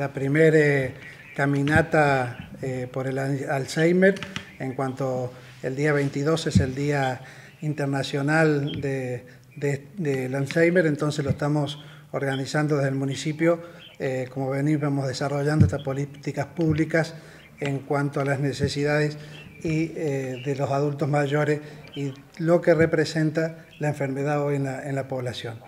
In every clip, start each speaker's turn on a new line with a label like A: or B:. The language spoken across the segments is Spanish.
A: La primera eh, caminata eh, por el Alzheimer, en cuanto el día 22 es el Día Internacional del de, Alzheimer, entonces lo estamos organizando desde el municipio, eh, como venimos desarrollando estas políticas públicas en cuanto a las necesidades y de los adultos mayores y lo que representa la enfermedad hoy en la población.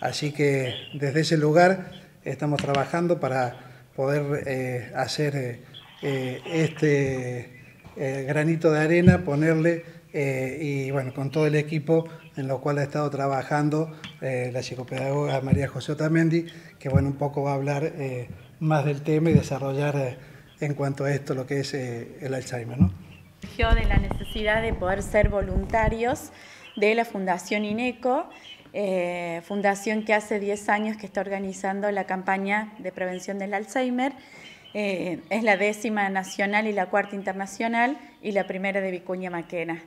A: Así que desde ese lugar estamos trabajando para poder eh, hacer eh, eh, este granito de arena, ponerle, y bueno, con todo el equipo en lo cual ha estado trabajando la psicopedagoga María José Otamendi, que bueno, un poco va a hablar más del tema y desarrollar en cuanto a esto lo que es el Alzheimer. ¿no? De
B: la necesidad de poder ser voluntarios de la Fundación INECO eh, fundación que hace 10 años que está organizando la campaña de prevención del Alzheimer. Eh, es la décima nacional y la cuarta internacional y la primera de Vicuña Maquena.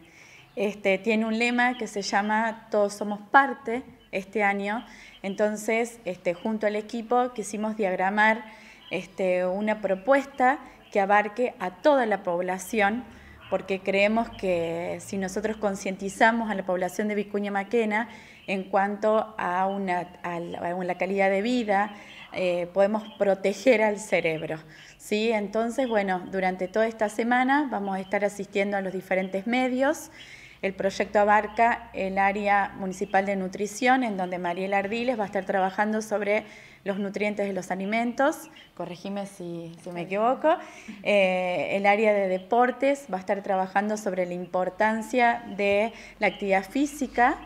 B: Este, tiene un lema que se llama Todos somos parte este año, entonces este, junto al equipo quisimos diagramar este, una propuesta que abarque a toda la población porque creemos que si nosotros concientizamos a la población de Vicuña Maquena en cuanto a, una, la calidad de vida, eh, podemos proteger al cerebro. ¿sí? Entonces, bueno, durante toda esta semana vamos a estar asistiendo a los diferentes medios. El proyecto abarca el área municipal de nutrición, en donde Mariela Ardiles va a estar trabajando sobre los nutrientes de los alimentos, corregime si, me equivoco. Eh, el área de deportes va a estar trabajando sobre la importancia de la actividad física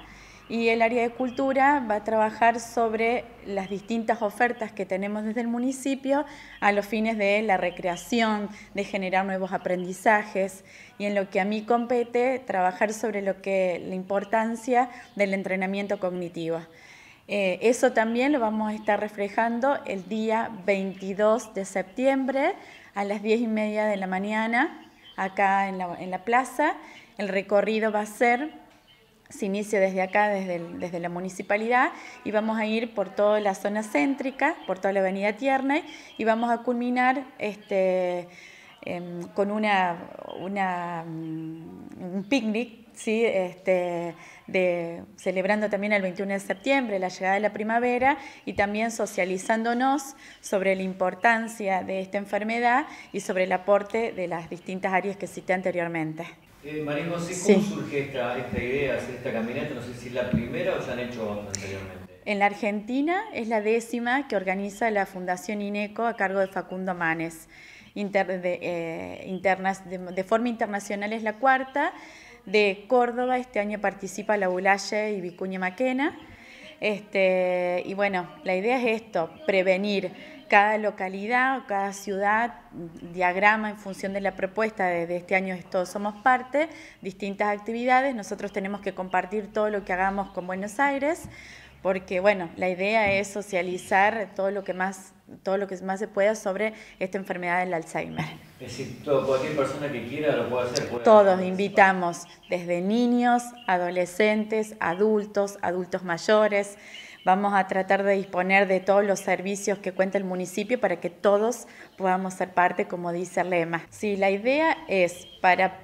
B: y el área de cultura va a trabajar sobre las distintas ofertas que tenemos desde el municipio a los fines de la recreación, de generar nuevos aprendizajes y en lo que a mí compete trabajar sobre lo que la importancia del entrenamiento cognitivo. Eh, eso también lo vamos a estar reflejando el día 22 de septiembre a las 10 y media de la mañana acá en la, en la plaza. El recorrido va a ser se inicia desde acá, desde, desde, la municipalidad, y vamos a ir por toda la zona céntrica, por toda la avenida Tierney, y vamos a culminar este, em, con una, mm, un picnic, este, de, celebrando también el 21 de septiembre, la llegada de la primavera, y también socializándonos sobre la importancia de esta enfermedad y sobre el aporte de las distintas áreas que cité anteriormente. Eh, María José, ¿cómo surge esta, idea, esta caminata? No sé si es la primera o se han hecho anteriormente. En la Argentina es la décima que organiza la Fundación INECO a cargo de Facundo Manes. de, eh, internas, de, forma internacional es la cuarta. De Córdoba este año participa la Ulaye y Vicuña Maquena. Este, y bueno, la idea es esto, prevenir. Cada localidad o cada ciudad mm, diagrama en función de la propuesta, desde este año todos somos parte, distintas actividades, nosotros tenemos que compartir todo lo que hagamos con Buenos Aires, porque bueno, la idea es socializar todo lo que más todo lo que más se pueda sobre esta enfermedad del Alzheimer. Es decir, cualquier persona que quiera lo puede hacer. Puede Todos invitamos, desde niños, adolescentes, adultos, adultos mayores. Vamos a tratar de disponer de todos los servicios que cuenta el municipio para que todos podamos ser parte, como dice el lema. Sí, la idea es para,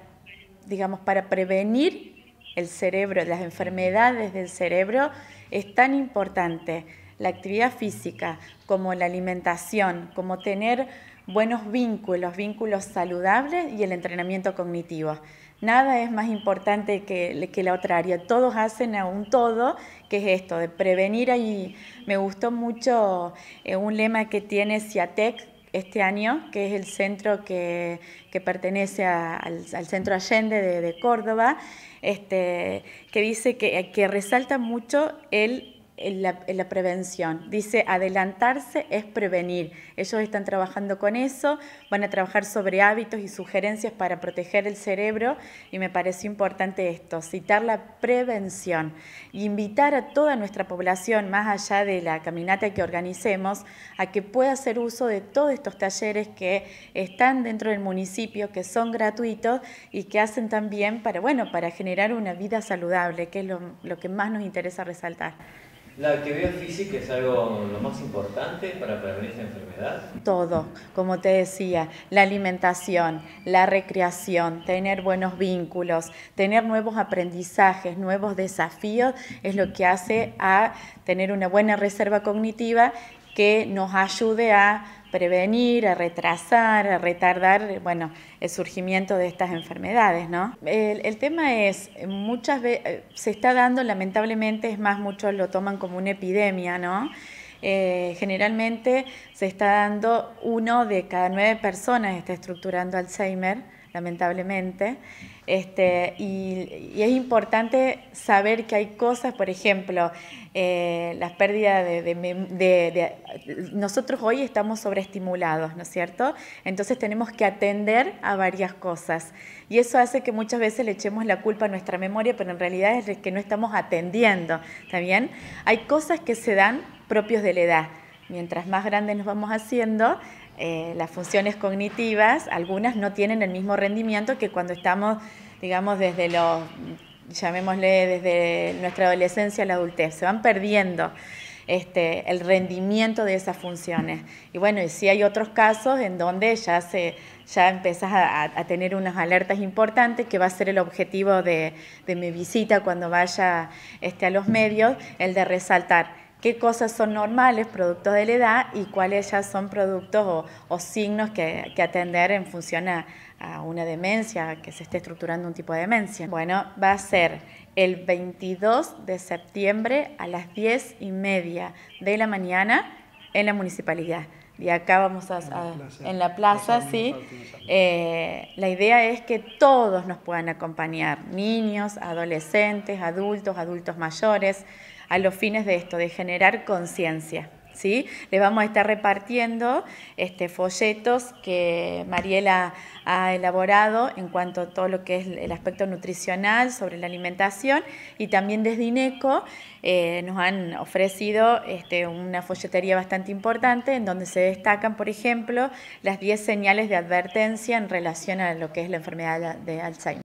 B: digamos, para prevenir el cerebro, las enfermedades del cerebro, es tan importante la actividad física, como la alimentación, como tener buenos vínculos, vínculos saludables y el entrenamiento cognitivo. Nada es más importante que, que la otra área. Todos hacen a un todo, que es esto, de prevenir. Y me gustó mucho eh, un lema que tiene CIATEC, este año, que es el centro que, pertenece al, Centro Allende de, Córdoba, este, que dice que, que resalta mucho el en la, prevención. Dice, adelantarse es prevenir. Ellos están trabajando con eso, van a trabajar sobre hábitos y sugerencias para proteger el cerebro y me pareció importante esto, citar la prevención y invitar a toda nuestra población, más allá de la caminata que organicemos, a que pueda hacer uso de todos estos talleres que están dentro del municipio, que son gratuitos y que hacen también para, bueno, para generar una vida saludable, que es lo que más nos interesa resaltar. ¿La actividad física es algo lo más importante para prevenir esta enfermedad? Todo, como te decía, la alimentación, la recreación, tener buenos vínculos, tener nuevos aprendizajes, nuevos desafíos, es lo que hace a tener una buena reserva cognitiva que nos ayude a prevenir, a retrasar, a retardar, bueno, el surgimiento de estas enfermedades, ¿no? El, tema es, muchas veces, se está dando, lamentablemente, es más, muchos lo toman como una epidemia, ¿no? Eh, generalmente se está dando uno de cada nueve personas está estructurando Alzheimer lamentablemente. Este, y, es importante saber que hay cosas, por ejemplo, eh, las pérdidas de, de, Nosotros hoy estamos sobreestimulados, ¿no es cierto? Entonces tenemos que atender a varias cosas. Y eso hace que muchas veces le echemos la culpa a nuestra memoria, pero en realidad es que no estamos atendiendo, ¿está bien? Hay cosas que se dan propios de la edad. Mientras más grandes nos vamos haciendo, eh, las funciones cognitivas, algunas no tienen el mismo rendimiento que cuando estamos, digamos, desde los, llamémosle, desde nuestra adolescencia a la adultez. Se van perdiendo. Este, el rendimiento de esas funciones. Y bueno, y sí hay otros casos en donde ya, se, ya empezás a, tener unas alertas importantes, que va a ser el objetivo de, de mi visita cuando vaya este, a los medios, el de resaltar qué cosas son normales, productos de la edad, y cuáles ya son productos o, signos que, atender en función a, a, una demencia, que se esté estructurando un tipo de demencia. Bueno, va a ser el 22 de septiembre a las 10 y media de la mañana en la municipalidad y acá vamos a, en la plaza, sí. Eh, la idea es que todos nos puedan acompañar, niños, adolescentes, adultos, adultos mayores, a los fines de esto, de generar conciencia. ¿sí? Les vamos a estar repartiendo este, folletos que Mariela ha elaborado en cuanto a todo lo que es el aspecto nutricional sobre la alimentación y también desde INECO eh, nos han ofrecido este, una folletería bastante importante en donde se destacan, por ejemplo, las 10 señales de advertencia en relación a lo que es la enfermedad de Alzheimer.